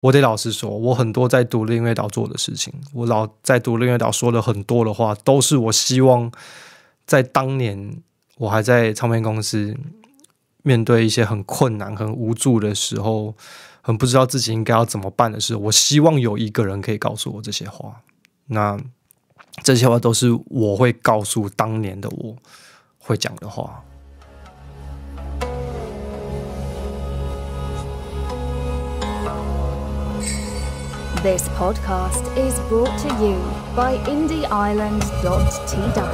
我得老实说，我很多在独立音乐岛做的事情，我老在独立音乐岛说了很多的话，都是我希望在当年我还在唱片公司，面对一些很困难、很无助的时候，很不知道自己应该要怎么办的事。我希望有一个人可以告诉我这些话。那这些话都是我会告诉当年的我会讲的话。This podcast is brought to you by i n d i e i s l a n d t w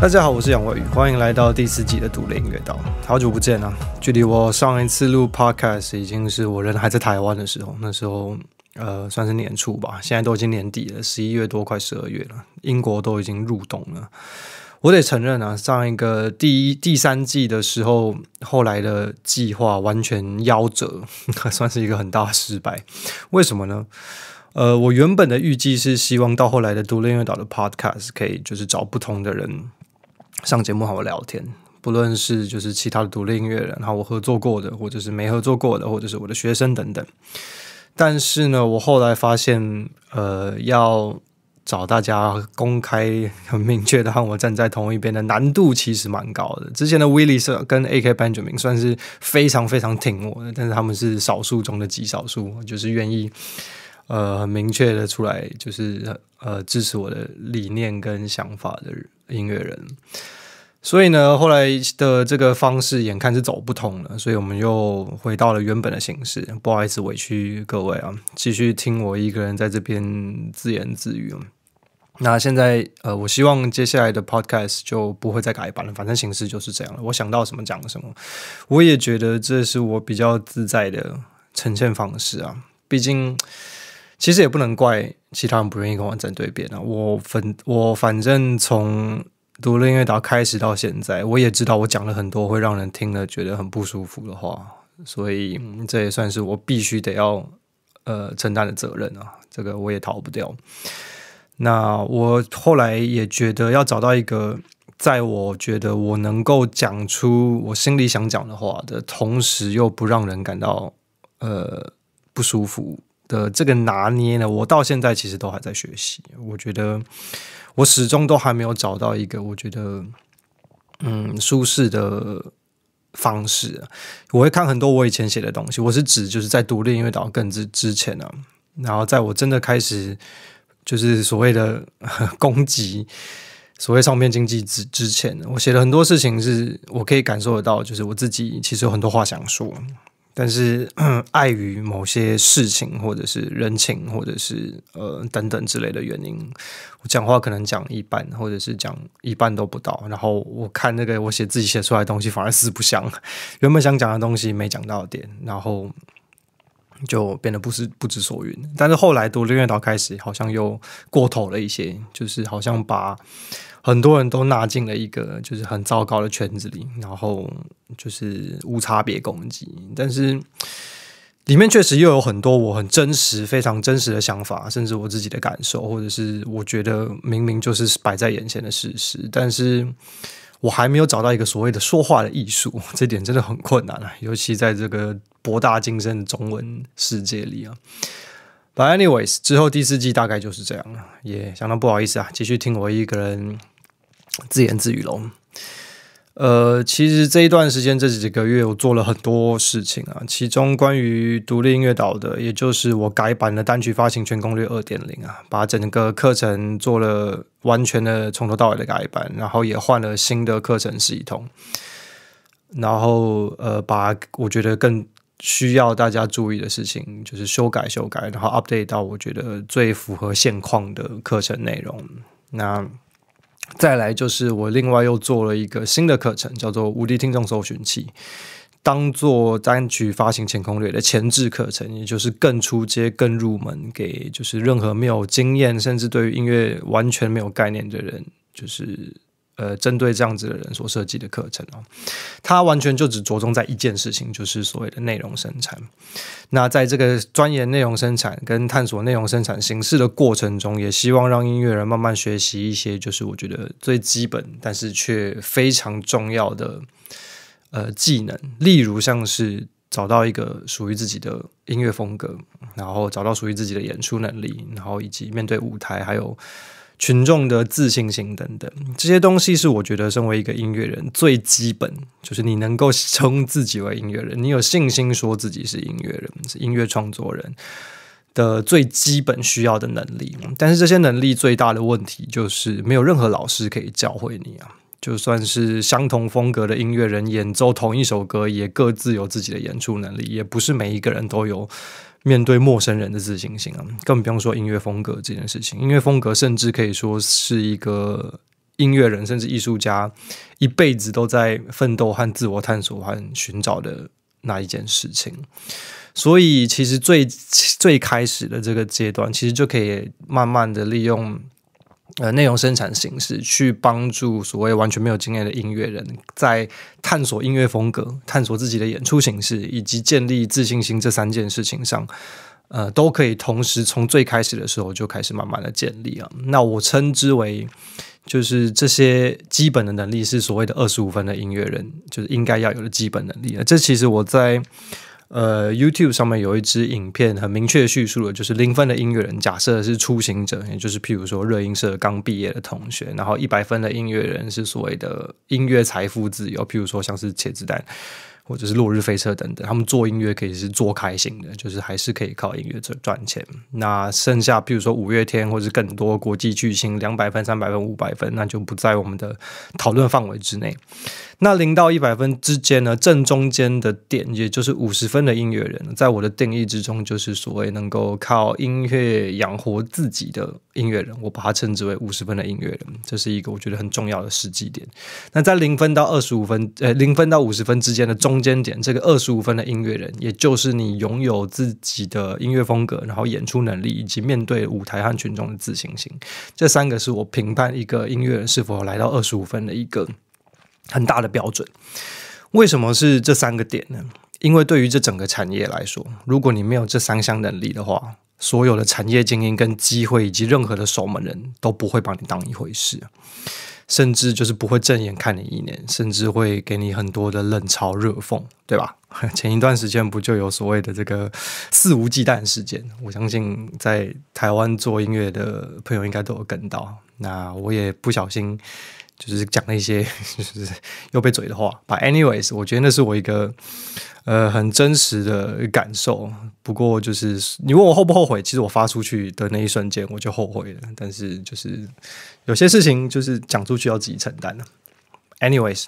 大家好，我是杨伟宇，欢迎来到第四集的独立音乐岛。好久不见啊！距离我上一次录 podcast 已经是我人还在台湾的时候，那时候呃算是年初吧，现在都已经年底了，十一月多，快十二月了，英国都已经入冬了。我得承认啊，上一个第一第三季的时候，后来的计划完全夭折，算是一个很大失败。为什么呢？呃，我原本的预计是希望到后来的独立音乐岛的 podcast 可以就是找不同的人上节目和我聊天，不论是就是其他的独立音乐人，然后我合作过的，或者是没合作过的，或者是我的学生等等。但是呢，我后来发现，呃，要。找大家公开很明确的和我站在同一边的难度其实蛮高的。之前的 Willis 跟 A. K. Benjamin 算是非常非常挺我的，但是他们是少数中的极少数，就是愿意呃很明确的出来就是呃支持我的理念跟想法的音乐人。所以呢，后来的这个方式眼看是走不通了，所以我们又回到了原本的形式。不好意思，委屈各位啊，继续听我一个人在这边自言自语。那现在，呃，我希望接下来的 podcast 就不会再改版了，反正形式就是这样了。我想到什么讲什么，我也觉得这是我比较自在的呈现方式啊。毕竟，其实也不能怪其他人不愿意跟我站对边啊。我反我反正从读音乐导开始到现在，我也知道我讲了很多会让人听了觉得很不舒服的话，所以这也算是我必须得要呃承担的责任啊。这个我也逃不掉。那我后来也觉得，要找到一个在我觉得我能够讲出我心里想讲的话的同时，又不让人感到呃不舒服的这个拿捏呢，我到现在其实都还在学习。我觉得我始终都还没有找到一个我觉得嗯舒适的方式。我会看很多我以前写的东西，我是指就是在独立音乐岛更之之前呢，然后在我真的开始。就是所谓的 攻击，所谓唱片经济之之前，我写了很多事情，是我可以感受得到，就是我自己其实有很多话想说，但是 碍于某些事情，或者是人情，或者是呃等等之类的原因，我讲话可能讲一半，或者是讲一半都不到。然后我看那个我写自己写出来的东西，反而四不像，原本想讲的东西没讲到点，然后。就变得不是不知所云，但是后来读六月岛开始，好像又过头了一些，就是好像把很多人都纳进了一个就是很糟糕的圈子里，然后就是无差别攻击。但是里面确实又有很多我很真实、非常真实的想法，甚至我自己的感受，或者是我觉得明明就是摆在眼前的事实，但是。我还没有找到一个所谓的说话的艺术，这点真的很困难啊，尤其在这个博大精深的中文世界里啊。But anyways，之后第四季大概就是这样了，也相当不好意思啊，继续听我一个人自言自语喽。呃，其实这一段时间，这几个月我做了很多事情啊。其中关于独立音乐岛的，也就是我改版的单曲发行全攻略二点零啊，把整个课程做了完全的从头到尾的改版，然后也换了新的课程系统，然后呃，把我觉得更需要大家注意的事情，就是修改修改，然后 update 到我觉得最符合现况的课程内容。那。再来就是我另外又做了一个新的课程，叫做《无敌听众搜寻器》，当做单曲发行前攻略的前置课程，也就是更出街、更入门，给就是任何没有经验，甚至对于音乐完全没有概念的人，就是。呃，针对这样子的人所设计的课程哦，它完全就只着重在一件事情，就是所谓的内容生产。那在这个钻研内容生产跟探索内容生产形式的过程中，也希望让音乐人慢慢学习一些，就是我觉得最基本但是却非常重要的呃技能，例如像是找到一个属于自己的音乐风格，然后找到属于自己的演出能力，然后以及面对舞台还有。群众的自信心等等，这些东西是我觉得身为一个音乐人最基本，就是你能够称自己为音乐人，你有信心说自己是音乐人、音乐创作人的最基本需要的能力。但是这些能力最大的问题就是没有任何老师可以教会你啊！就算是相同风格的音乐人演奏同一首歌，也各自有自己的演出能力，也不是每一个人都有。面对陌生人的自信心啊，更不用说音乐风格这件事情。音乐风格甚至可以说是一个音乐人甚至艺术家一辈子都在奋斗和自我探索和寻找的那一件事情。所以，其实最最开始的这个阶段，其实就可以慢慢的利用。呃，内容生产形式去帮助所谓完全没有经验的音乐人在探索音乐风格、探索自己的演出形式以及建立自信心这三件事情上，呃，都可以同时从最开始的时候就开始慢慢的建立啊。那我称之为就是这些基本的能力是所谓的二十五分的音乐人就是应该要有的基本能力这其实我在。呃，YouTube 上面有一支影片，很明确叙述了，就是零分的音乐人，假设是初行者，也就是譬如说热音社刚毕业的同学，然后一百分的音乐人是所谓的音乐财富自由，譬如说像是茄子蛋或者是落日飞车等等，他们做音乐可以是做开心的，就是还是可以靠音乐赚赚钱。那剩下譬如说五月天，或者是更多国际巨星，两百分、三百分、五百分，那就不在我们的讨论范围之内。那零到一百分之间呢？正中间的点，也就是五十分的音乐人，在我的定义之中，就是所谓能够靠音乐养活自己的音乐人。我把它称之为五十分的音乐人，这是一个我觉得很重要的实际点。那在零分到二十五分，呃，零分到五十分之间的中间点，这个二十五分的音乐人，也就是你拥有自己的音乐风格，然后演出能力以及面对舞台和群众的自信心，这三个是我评判一个音乐人是否来到二十五分的一个。很大的标准，为什么是这三个点呢？因为对于这整个产业来说，如果你没有这三项能力的话，所有的产业精英跟机会以及任何的守门人都不会把你当一回事，甚至就是不会正眼看你一年，甚至会给你很多的冷嘲热讽，对吧？前一段时间不就有所谓的这个肆无忌惮事件？我相信在台湾做音乐的朋友应该都有跟到，那我也不小心。就是讲那些 就是又被嘴的话，把。anyways，我觉得那是我一个呃很真实的感受。不过就是你问我后不后悔，其实我发出去的那一瞬间我就后悔了。但是就是有些事情就是讲出去要自己承担的。anyways。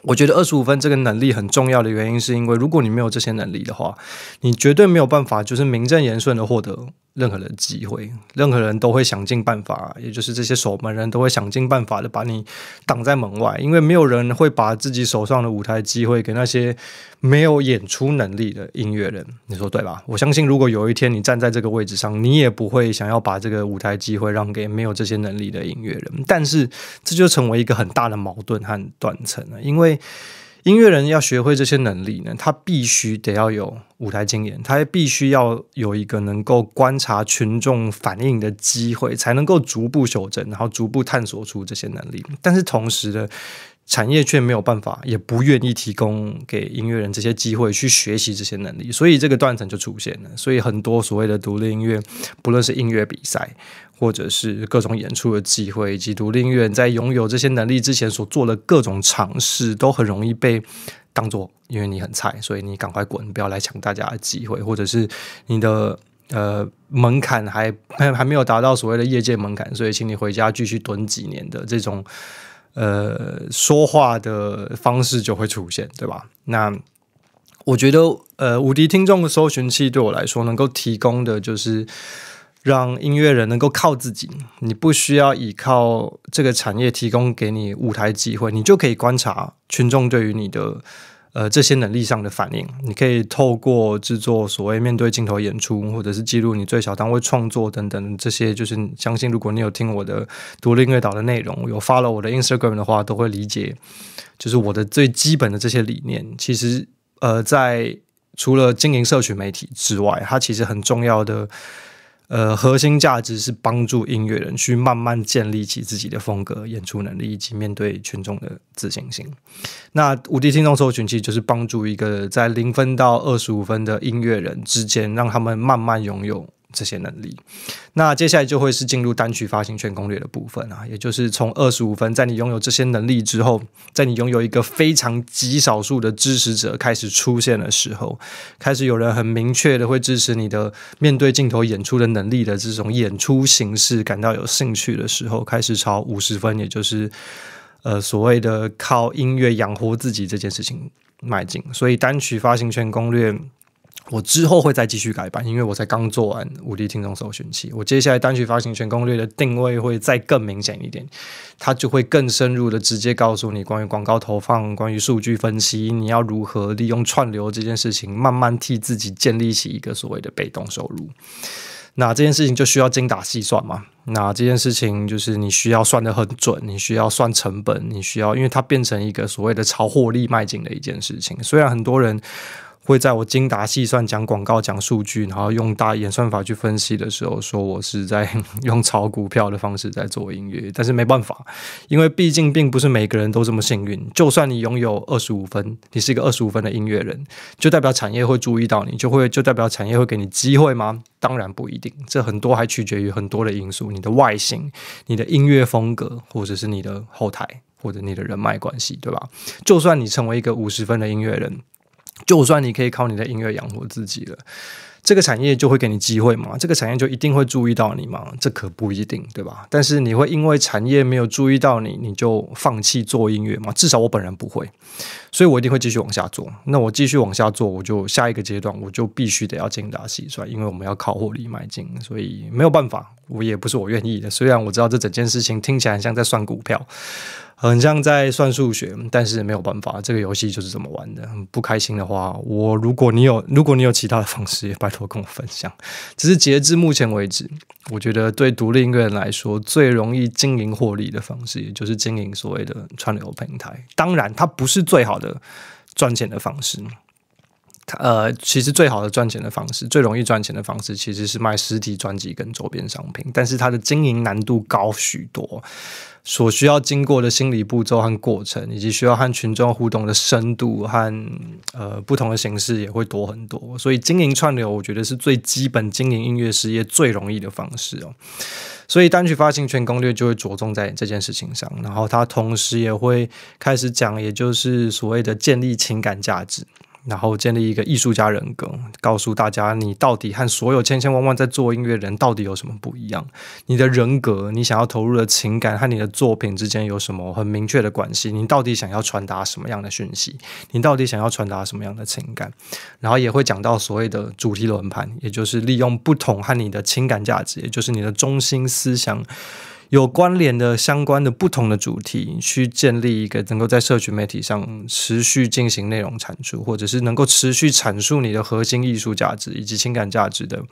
我觉得二十五分这个能力很重要的原因，是因为如果你没有这些能力的话，你绝对没有办法，就是名正言顺的获得任何的机会。任何人都会想尽办法，也就是这些守门人都会想尽办法的把你挡在门外，因为没有人会把自己手上的舞台机会给那些没有演出能力的音乐人。你说对吧？我相信，如果有一天你站在这个位置上，你也不会想要把这个舞台机会让给没有这些能力的音乐人。但是这就成为一个很大的矛盾和断层了，因为。因为音乐人要学会这些能力呢，他必须得要有舞台经验，他必须要有一个能够观察群众反应的机会，才能够逐步修正，然后逐步探索出这些能力。但是同时的产业却没有办法，也不愿意提供给音乐人这些机会去学习这些能力，所以这个断层就出现了。所以很多所谓的独立音乐，不论是音乐比赛。或者是各种演出的机会，以及独立音乐人在拥有这些能力之前所做的各种尝试，都很容易被当做因为你很菜，所以你赶快滚，不要来抢大家的机会，或者是你的 呃门槛还还还没有达到所谓的业界门槛，所以请你回家继续蹲几年的这种呃说话的方式就会出现，对吧？那我觉得呃，无敌听众的搜寻器对我来说能够提供的就是。让音乐人能够靠自己，你不需要依靠这个产业提供给你舞台机会，你就可以观察群众对于你的呃这些能力上的反应。你可以透过制作所谓面对镜头演出，或者是记录你最小单位创作等等这些，就是相信如果你有听我的独立音乐岛的内容，有发了我的 Instagram 的话，都会理解就是我的最基本的这些理念。其实，呃，在除了经营社群媒体之外，它其实很重要的。呃，核心价值是帮助音乐人去慢慢建立起自己的风格、演出能力以及面对群众的自信心。那无敌听众搜寻器就是帮助一个在零分到二十五分的音乐人之间，让他们慢慢拥有。这些能力，那接下来就会是进入单曲发行权攻略的部分啊，也就是从二十五分，在你拥有这些能力之后，在你拥有一个非常极少数的支持者开始出现的时候，开始有人很明确的会支持你的面对镜头演出的能力的这种演出形式感到有兴趣的时候，开始朝五十分，也就是呃所谓的靠音乐养活自己这件事情迈进。所以单曲发行权攻略。我之后会再继续改版，因为我才刚做完《无敌听众搜寻器》，我接下来单曲发行全攻略的定位会再更明显一点，它就会更深入的直接告诉你关于广告投放、关于数据分析，你要如何利用串流这件事情，慢慢替自己建立起一个所谓的被动收入。那这件事情就需要精打细算嘛？那这件事情就是你需要算得很准，你需要算成本，你需要，因为它变成一个所谓的超获利迈进的一件事情。虽然很多人。会在我精打细算讲广告、讲数据，然后用大演算法去分析的时候，说我是在用炒股票的方式在做音乐，但是没办法，因为毕竟并不是每个人都这么幸运。就算你拥有二十五分，你是一个二十五分的音乐人，就代表产业会注意到你，就会就代表产业会给你机会吗？当然不一定，这很多还取决于很多的因素，你的外形、你的音乐风格，或者是你的后台或者你的人脉关系，对吧？就算你成为一个五十分的音乐人。就算你可以靠你的音乐养活自己了，这个产业就会给你机会嘛？这个产业就一定会注意到你吗？这可不一定，对吧？但是你会因为产业没有注意到你，你就放弃做音乐吗？至少我本人不会，所以我一定会继续往下做。那我继续往下做，我就下一个阶段，我就必须得要精打细算，因为我们要靠获利迈进，所以没有办法，我也不是我愿意的。虽然我知道这整件事情听起来像在算股票。很像在算数学，但是没有办法，这个游戏就是这么玩的。不开心的话，我如果你有，如果你有其他的方式，拜托跟我分享。只是截至目前为止，我觉得对独立音乐人来说，最容易经营获利的方式，也就是经营所谓的串流平台。当然，它不是最好的赚钱的方式。呃，其实最好的赚钱的方式，最容易赚钱的方式，其实是卖实体专辑跟周边商品，但是它的经营难度高许多，所需要经过的心理步骤和过程，以及需要和群众互动的深度和呃不同的形式也会多很多。所以经营串流，我觉得是最基本经营音乐事业最容易的方式哦。所以单曲发行权攻略就会着重在这件事情上，然后它同时也会开始讲，也就是所谓的建立情感价值。然后建立一个艺术家人格，告诉大家你到底和所有千千万万在做音乐人到底有什么不一样？你的人格，你想要投入的情感和你的作品之间有什么很明确的关系？你到底想要传达什么样的讯息？你到底想要传达什么样的情感？然后也会讲到所谓的主题轮盘，也就是利用不同和你的情感价值，也就是你的中心思想。有关联的、相关的、不同的主题，去建立一个能够在社群媒体上持续进行内容产出，或者是能够持续阐述你的核心艺术价值以及情感价值的。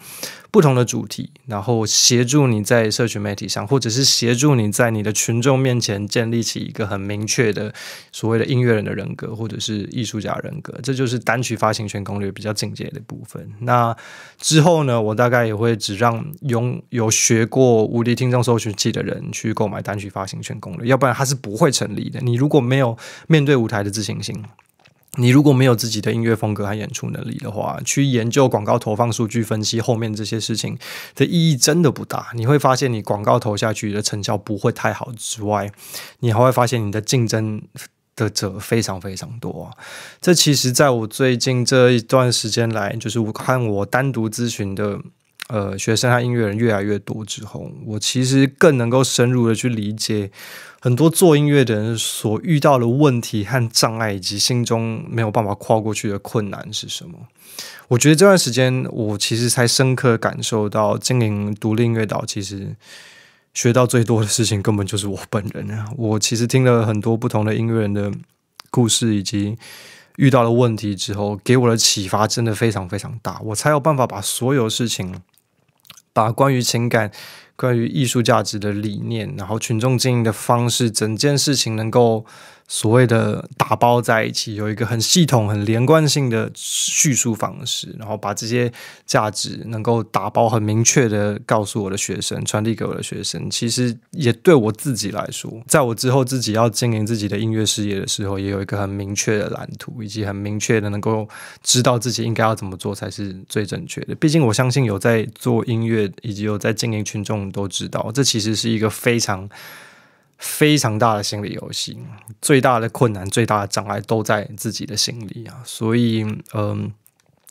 不同的主题，然后协助你在社群媒体上，或者是协助你在你的群众面前建立起一个很明确的所谓的音乐人的人格，或者是艺术家人格。这就是单曲发行权攻略比较进阶的部分。那之后呢，我大概也会只让拥有学过无敌听众搜寻器的人去购买单曲发行权攻略，要不然它是不会成立的。你如果没有面对舞台的自信心。你如果没有自己的音乐风格和演出能力的话，去研究广告投放数据分析后面这些事情的意义真的不大。你会发现，你广告投下去的成效不会太好，之外，你还会发现你的竞争的者非常非常多。这其实，在我最近这一段时间来，就是我看我单独咨询的。呃，学生和音乐人越来越多之后，我其实更能够深入的去理解很多做音乐的人所遇到的问题和障碍，以及心中没有办法跨过去的困难是什么。我觉得这段时间，我其实才深刻感受到经营独立音乐岛，其实学到最多的事情，根本就是我本人。我其实听了很多不同的音乐人的故事，以及遇到了问题之后，给我的启发真的非常非常大。我才有办法把所有事情。把关于情感、关于艺术价值的理念，然后群众经营的方式，整件事情能够。所谓的打包在一起，有一个很系统、很连贯性的叙述方式，然后把这些价值能够打包很明确的告诉我的学生，传递给我的学生。其实也对我自己来说，在我之后自己要经营自己的音乐事业的时候，也有一个很明确的蓝图，以及很明确的能够知道自己应该要怎么做才是最正确的。毕竟我相信有在做音乐以及有在经营群众都知道，这其实是一个非常。非常大的心理游戏，最大的困难、最大的障碍都在自己的心里啊！所以，嗯，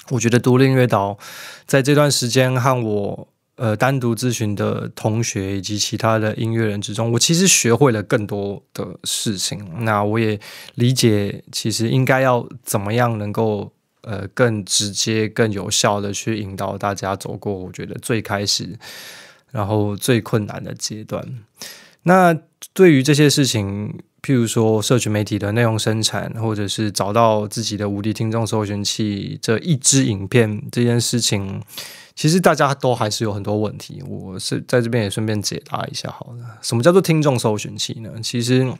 我觉得独立音乐在在这段时间和我呃单独咨询的同学以及其他的音乐人之中，我其实学会了更多的事情。那我也理解，其实应该要怎么样能够呃更直接、更有效的去引导大家走过我觉得最开始，然后最困难的阶段。那对于这些事情，譬如说社群媒体的内容生产，或者是找到自己的无敌听众搜寻器这一支影片这件事情，其实大家都还是有很多问题。我是在这边也顺便解答一下好了。什么叫做听众搜寻器呢？其实。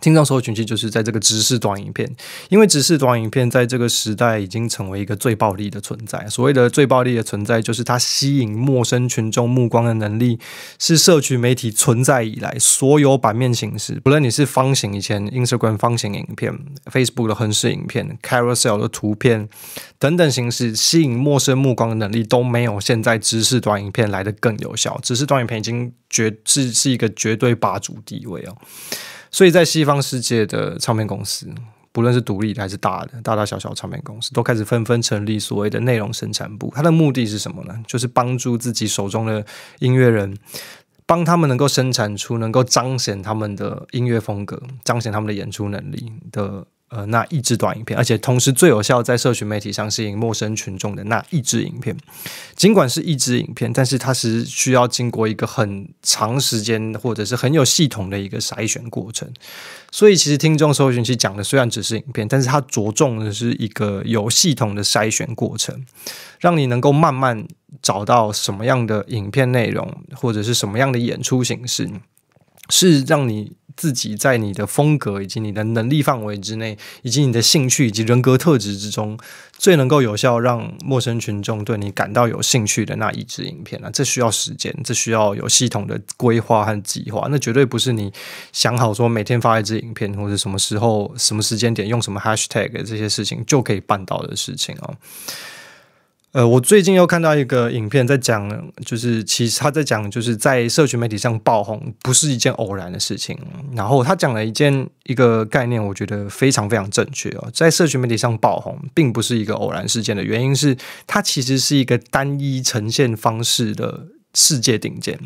听众所有群体就是在这个知识短影片，因为知识短影片在这个时代已经成为一个最暴力的存在。所谓的最暴力的存在，就是它吸引陌生群众目光的能力，是社区媒体存在以来所有版面形式，不论你是方形以前 Instagram 方形影片、Facebook 的横式影片、Carousel 的图片等等形式，吸引陌生目光的能力都没有现在知识短影片来的更有效。知识短影片已经绝是是一个绝对霸主地位哦。所以在西方世界的唱片公司，不论是独立的还是大的，大大小小唱片公司，都开始纷纷成立所谓的内容生产部。它的目的是什么呢？就是帮助自己手中的音乐人，帮他们能够生产出能够彰显他们的音乐风格、彰显他们的演出能力的。呃，那一支短影片，而且同时最有效在社群媒体上吸引陌生群众的那一支影片，尽管是一支影片，但是它是需要经过一个很长时间或者是很有系统的一个筛选过程。所以，其实听众搜寻器讲的虽然只是影片，但是它着重的是一个有系统的筛选过程，让你能够慢慢找到什么样的影片内容或者是什么样的演出形式，是让你。自己在你的风格以及你的能力范围之内，以及你的兴趣以及人格特质之中，最能够有效让陌生群众对你感到有兴趣的那一支影片啊，这需要时间，这需要有系统的规划和计划。那绝对不是你想好说每天发一支影片，或者什么时候、什么时间点用什么 hashtag 这些事情就可以办到的事情哦。呃，我最近又看到一个影片，在讲，就是其实他在讲，就是在社群媒体上爆红不是一件偶然的事情。然后他讲了一件一个概念，我觉得非常非常正确哦，在社群媒体上爆红并不是一个偶然事件的原因是，它其实是一个单一呈现方式的。世界顶尖，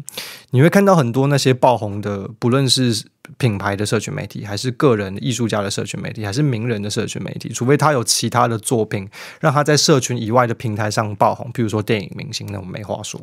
你会看到很多那些爆红的，不论是品牌的社群媒体，还是个人艺术家的社群媒体，还是名人的社群媒体。除非他有其他的作品让他在社群以外的平台上爆红，譬如说电影明星那种没话说。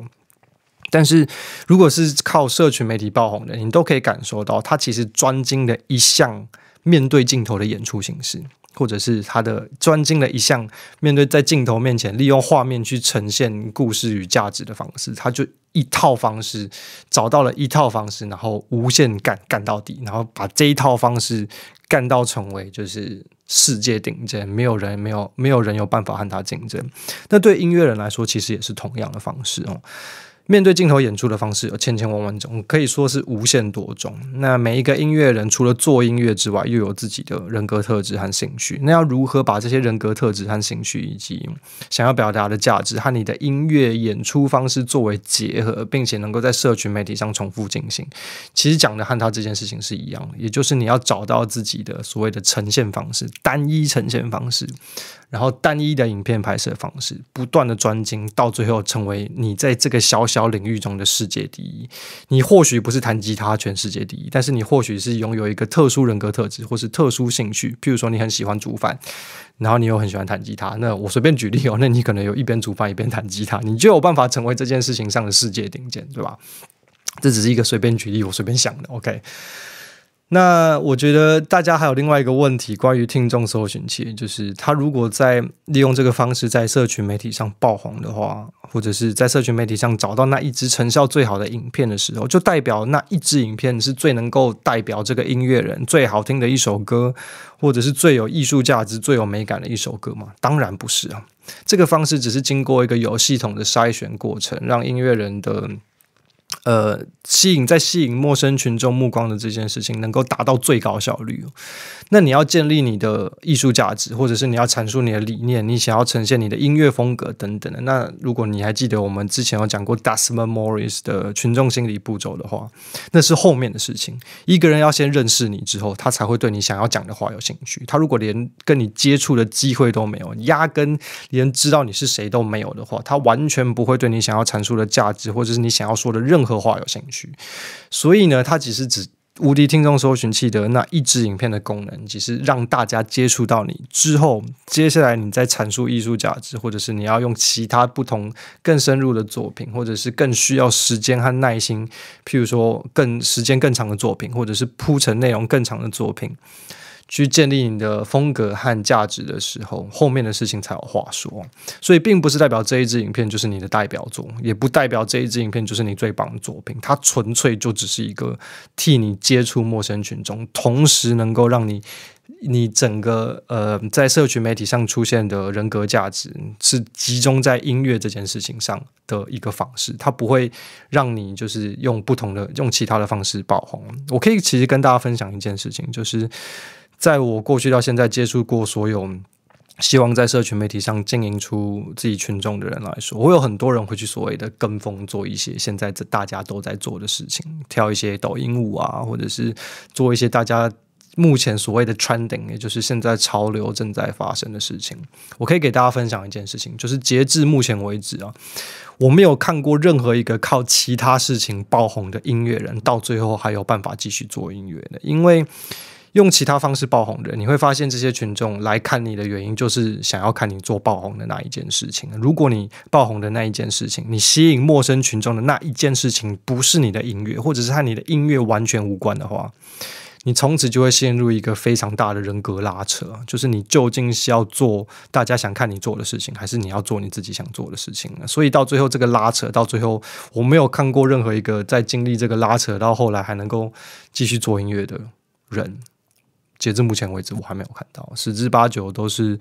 但是如果是靠社群媒体爆红的，你都可以感受到他其实专精的一项面对镜头的演出形式。或者是他的专精的一项，面对在镜头面前利用画面去呈现故事与价值的方式，他就一套方式找到了一套方式，然后无限干干到底，然后把这一套方式干到成为就是世界顶尖，没有人没有没有人有办法和他竞争。那对音乐人来说，其实也是同样的方式哦。面对镜头演出的方式有千千万万种，可以说是无限多种。那每一个音乐人除了做音乐之外，又有自己的人格特质和兴趣。那要如何把这些人格特质和兴趣，以及想要表达的价值和你的音乐演出方式作为结合，并且能够在社群媒体上重复进行？其实讲的和他这件事情是一样的，也就是你要找到自己的所谓的呈现方式，单一呈现方式，然后单一的影片拍摄方式，不断的专精，到最后成为你在这个小。小领域中的世界第一，你或许不是弹吉他全世界第一，但是你或许是拥有一个特殊人格特质，或是特殊兴趣，譬如说你很喜欢煮饭，然后你又很喜欢弹吉他，那我随便举例哦，那你可能有一边煮饭一边弹吉他，你就有办法成为这件事情上的世界顶尖，对吧？这只是一个随便举例，我随便想的。OK，那我觉得大家还有另外一个问题，关于听众搜寻器，就是他如果在利用这个方式在社群媒体上爆红的话。或者是在社群媒体上找到那一支成效最好的影片的时候，就代表那一支影片是最能够代表这个音乐人最好听的一首歌，或者是最有艺术价值、最有美感的一首歌吗？当然不是啊，这个方式只是经过一个有系统的筛选过程，让音乐人的。呃，吸引在吸引陌生群众目光的这件事情能够达到最高效率，那你要建立你的艺术价值，或者是你要阐述你的理念，你想要呈现你的音乐风格等等的。那如果你还记得我们之前有讲过 d a s m a n Morris 的群众心理步骤的话，那是后面的事情。一个人要先认识你之后，他才会对你想要讲的话有兴趣。他如果连跟你接触的机会都没有，压根连知道你是谁都没有的话，他完全不会对你想要阐述的价值，或者是你想要说的任何。画话，有兴趣，所以呢，它其实指无敌听众搜寻器的那一支影片的功能，只是让大家接触到你之后，接下来你再阐述艺术价值，或者是你要用其他不同、更深入的作品，或者是更需要时间和耐心，譬如说更时间更长的作品，或者是铺陈内容更长的作品。去建立你的风格和价值的时候，后面的事情才有话说。所以，并不是代表这一支影片就是你的代表作，也不代表这一支影片就是你最棒的作品。它纯粹就只是一个替你接触陌生群众，同时能够让你你整个呃在社群媒体上出现的人格价值是集中在音乐这件事情上的一个方式。它不会让你就是用不同的用其他的方式爆红。我可以其实跟大家分享一件事情，就是。在我过去到现在接触过所有希望在社群媒体上经营出自己群众的人来说，我有很多人会去所谓的跟风做一些现在这大家都在做的事情，跳一些抖音舞啊，或者是做一些大家目前所谓的 trending，也就是现在潮流正在发生的事情。我可以给大家分享一件事情，就是截至目前为止啊，我没有看过任何一个靠其他事情爆红的音乐人，到最后还有办法继续做音乐的，因为。用其他方式爆红的，你会发现这些群众来看你的原因，就是想要看你做爆红的那一件事情。如果你爆红的那一件事情，你吸引陌生群众的那一件事情，不是你的音乐，或者是和你的音乐完全无关的话，你从此就会陷入一个非常大的人格拉扯，就是你究竟是要做大家想看你做的事情，还是你要做你自己想做的事情呢？所以到最后，这个拉扯到最后，我没有看过任何一个在经历这个拉扯到后来还能够继续做音乐的人。截至目前为止，我还没有看到十之八九都是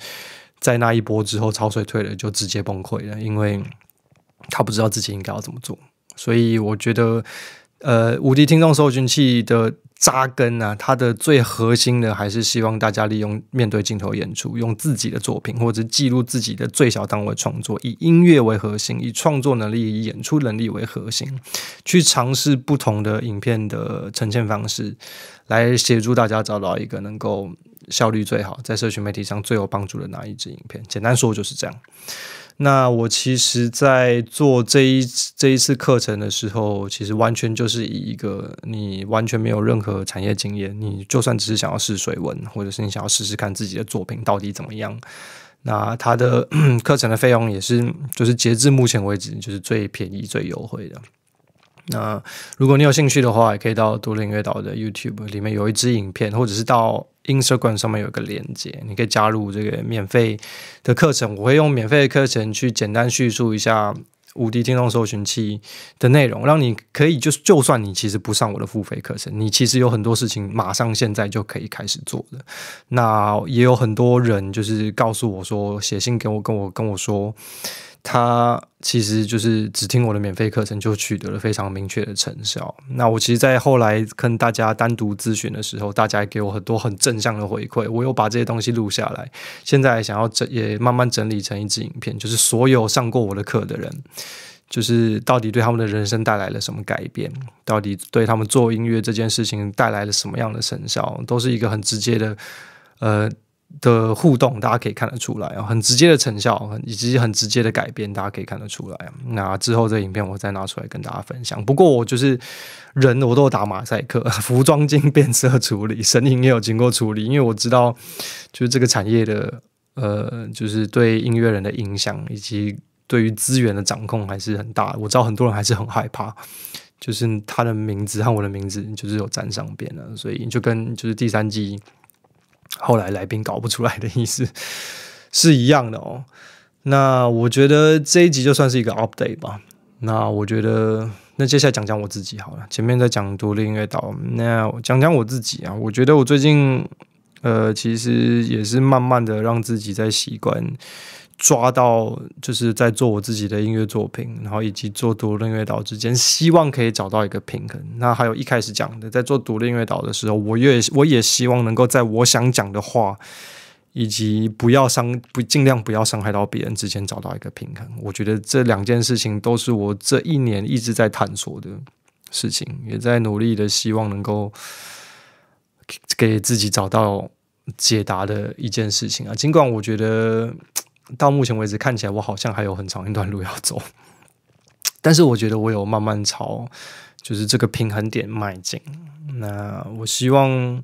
在那一波之后，潮水退了就直接崩溃了，因为他不知道自己应该要怎么做，所以我觉得。呃，无敌听众搜寻器的扎根呢，它的最核心的还是希望大家利用面对镜头演出，用自己的作品或者记录自己的最小单位创作，以音乐为核心，以创作能力、以演出能力为核心，去尝试不同的影片的呈现方式，来协助大家找到一个能够效率最好，在社群媒体上最有帮助的哪一支影片。简单说就是这样。那我其实，在做这一这一次课程的时候，其实完全就是以一个你完全没有任何产业经验，你就算只是想要试水文，或者是你想要试试看自己的作品到底怎么样，那它的 课程的费用也是就是截至目前为止就是最便宜最优惠的。那如果你有兴趣的话，也可以到独立音乐岛的 YouTube 里面有一支影片，或者是到。Instagram 上面有一个链接，你可以加入这个免费的课程。我会用免费的课程去简单叙述一下无敌听众搜寻器的内容，让你可以就是，就算你其实不上我的付费课程，你其实有很多事情马上现在就可以开始做的。那也有很多人就是告诉我说，写信给我，跟我跟我说。他其实就是只听我的免费课程就取得了非常明确的成效。那我其实，在后来跟大家单独咨询的时候，大家给我很多很正向的回馈。我又把这些东西录下来，现在想要整也慢慢整理成一支影片，就是所有上过我的课的人，就是到底对他们的人生带来了什么改变，到底对他们做音乐这件事情带来了什么样的成效，都是一个很直接的，呃。的互动，大家可以看得出来啊，很直接的成效，以及很直接的改变，大家可以看得出来。那之后这影片我再拿出来跟大家分享。不过我就是人，我都打马赛克，服装经变色处理，声影也有经过处理，因为我知道就是这个产业的呃，就是对音乐人的影响，以及对于资源的掌控还是很大。我知道很多人还是很害怕，就是他的名字和我的名字就是有沾上边了，所以就跟就是第三季。后来来宾搞不出来的意思 是一样的哦。那我觉得这一集就算是一个 update 吧。那我觉得，那接下来讲讲我自己好了。前面在讲独立音乐岛，那讲讲我自己啊。我觉得我最近。呃，其实也是慢慢的让自己在习惯抓到，就是在做我自己的音乐作品，然后以及做独立音乐岛之间，希望可以找到一个平衡。那还有一开始讲的，在做独立音乐岛的时候，我越我也希望能够在我想讲的话，以及不要伤不尽量不要伤害到别人之间找到一个平衡。我觉得这两件事情都是我这一年一直在探索的事情，也在努力的希望能够。给自己找到解答的一件事情啊，尽管我觉得 到目前为止看起来我好像还有很长一段路要走，但是我觉得我有慢慢朝就是这个平衡点迈进。那我希望。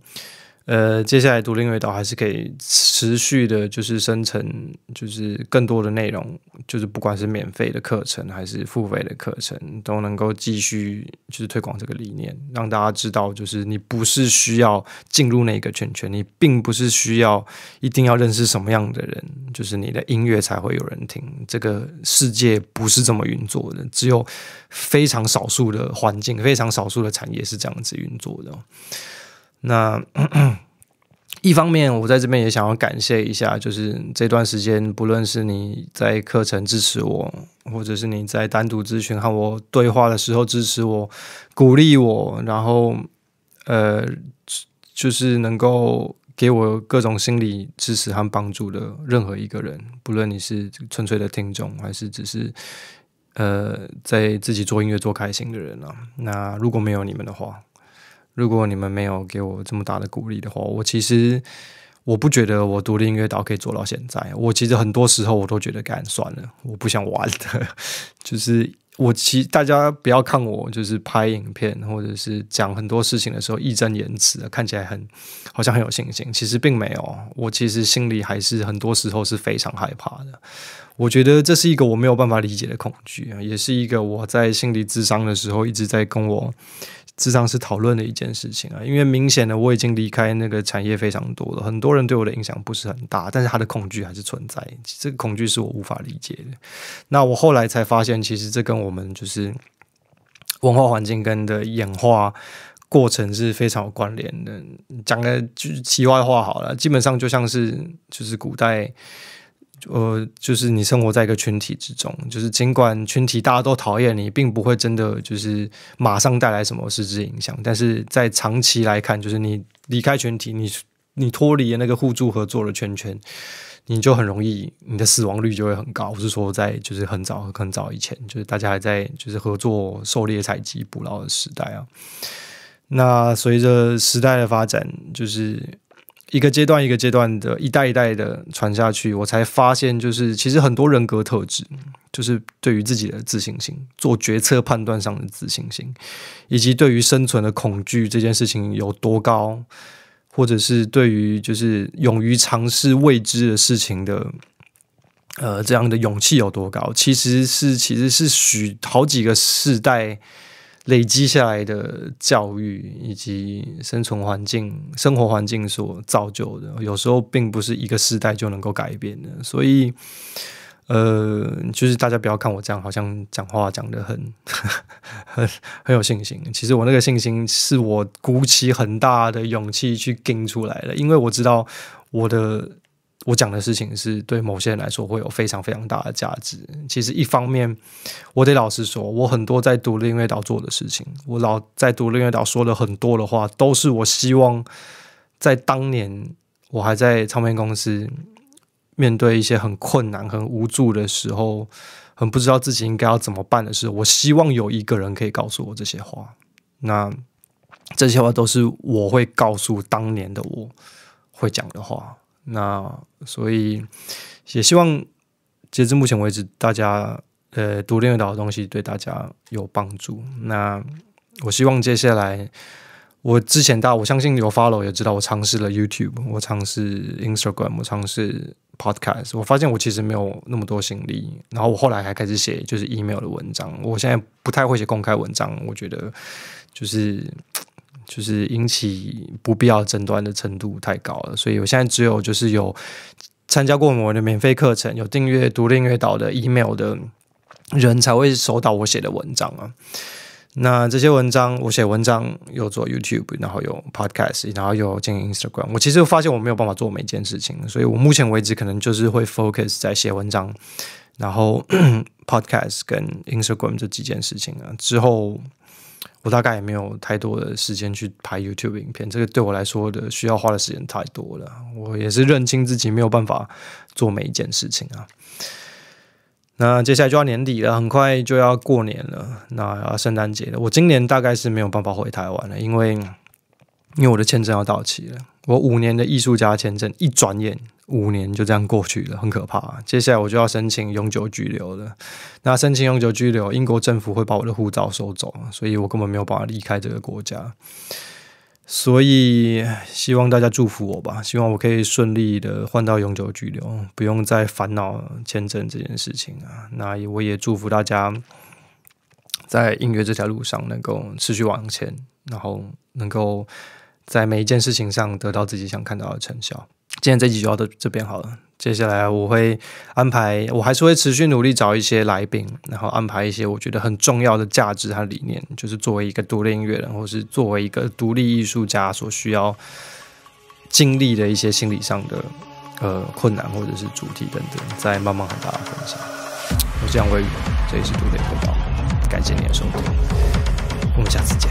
呃，接下来独立音乐岛还是可以持续的，就是生成，就是更多的内容，就是不管是免费的课程还是付费的课程，都能够继续就是推广这个理念，让大家知道，就是你不是需要进入那个圈圈，你并不是需要一定要认识什么样的人，就是你的音乐才会有人听。这个世界不是这么运作的，只有非常少数的环境，非常少数的产业是这样子运作的。那 一方面，我在这边也想要感谢一下，就是这段时间，不论是你在课程支持我，或者是你在单独咨询和我对话的时候支持我、鼓励我，然后呃，就是能够给我各种心理支持和帮助的任何一个人，不论你是纯粹的听众，还是只是呃，在自己做音乐做开心的人啊，那如果没有你们的话，如果你们没有给我这么大的鼓励的话，我其实我不觉得我独立音乐岛可以做到现在。我其实很多时候我都觉得干算了，我不想玩的。就是我其大家不要看我，就是拍影片或者是讲很多事情的时候义正言辞的，看起来很好像很有信心，其实并没有。我其实心里还是很多时候是非常害怕的。我觉得这是一个我没有办法理解的恐惧啊，也是一个我在心理智商的时候一直在跟我。智商上是讨论的一件事情啊，因为明显的我已经离开那个产业非常多了，很多人对我的影响不是很大，但是他的恐惧还是存在。这个恐惧是我无法理解的。那我后来才发现，其实这跟我们就是文化环境跟的演化过程是非常有关联的。讲个句题外话好了，基本上就像是就是古代。呃，就是你生活在一个群体之中，就是尽管群体大家都讨厌你，并不会真的就是马上带来什么实质影响。但是在长期来看，就是你离开群体，你你脱离那个互助合作的圈圈，你就很容易，你的死亡率就会很高。我是说，在就是很早很早以前，就是大家还在就是合作狩猎、采集、捕捞的时代啊。那随着时代的发展，就是。一个阶段一个阶段的，一代一代的传下去，我才发现，就是其实很多人格特质，就是对于自己的自信心、做决策判断上的自信心，以及对于生存的恐惧这件事情有多高，或者是对于就是勇于尝试未知的事情的，呃，这样的勇气有多高，其实是其实是许好几个世代。累积下来的教育以及生存环境、生活环境所造就的，有时候并不是一个时代就能够改变的。所以，呃，就是大家不要看我这样，好像讲话讲的很 很 很有信心。其实我那个信心是我鼓起很大的勇气去跟出来的，因为我知道我的。我讲的事情是对某些人来说会有非常非常大的价值。其实一方面，我得老实说，我很多在独立音乐岛做的事情，我老在独立音乐岛说了很多的话，都是我希望在当年我还在唱片公司面对一些很困难、很无助的时候，很不知道自己应该要怎么办的事。我希望有一个人可以告诉我这些话。那这些话都是我会告诉当年的我会讲的话。那所以也希望，截至目前为止，大家呃读炼到岛的东西对大家有帮助。那我希望接下来，我之前大我相信有 follow 也知道，我尝试了 YouTube，我尝试 Instagram，我尝试 podcast，我发现我其实没有那么多行力。然后我后来还开始写就是 email 的文章，我现在不太会写公开文章，我觉得就是。就是引起不必要争端的程度太高了，所以我现在只有就是有参加过我的免费课程、有订阅独立音乐岛的 email 的人，才会收到我写的文章啊。那这些文章，我写文章又做 YouTube，然后又 Podcast，然后又经营 Instagram。我其实发现我没有办法做每件事情，所以我目前为止可能就是会 focus 在写文章，然后 Podcast 跟 Instagram 这几件事情啊。之后。我大概也没有太多的时间去拍 YouTube 影片，这个对我来说的需要花的时间太多了。我也是认清自己没有办法做每一件事情啊。那接下来就要年底了，很快就要过年了，那要圣诞节了。我今年大概是没有办法回台湾了，因为因为我的签证要到期了，我五年的艺术家签证一转眼。五年就这样过去了，很可怕。接下来我就要申请永久居留了。那申请永久居留，英国政府会把我的护照收走，所以我根本没有办法离开这个国家。所以希望大家祝福我吧，希望我可以顺利的换到永久居留，不用再烦恼签证这件事情啊。那我也祝福大家在音乐这条路上能够持续往前，然后能够在每一件事情上得到自己想看到的成效。今天这集就到这这边好了，接下来我会安排，我还是会持续努力找一些来宾，然后安排一些我觉得很重要的价值和理念，就是作为一个独立音乐人，或是作为一个独立艺术家所需要经历的一些心理上的呃困难或者是主题等等，再慢慢和大家分享。我这样宇，这一次独立播报，感谢你的收听，我们下次见。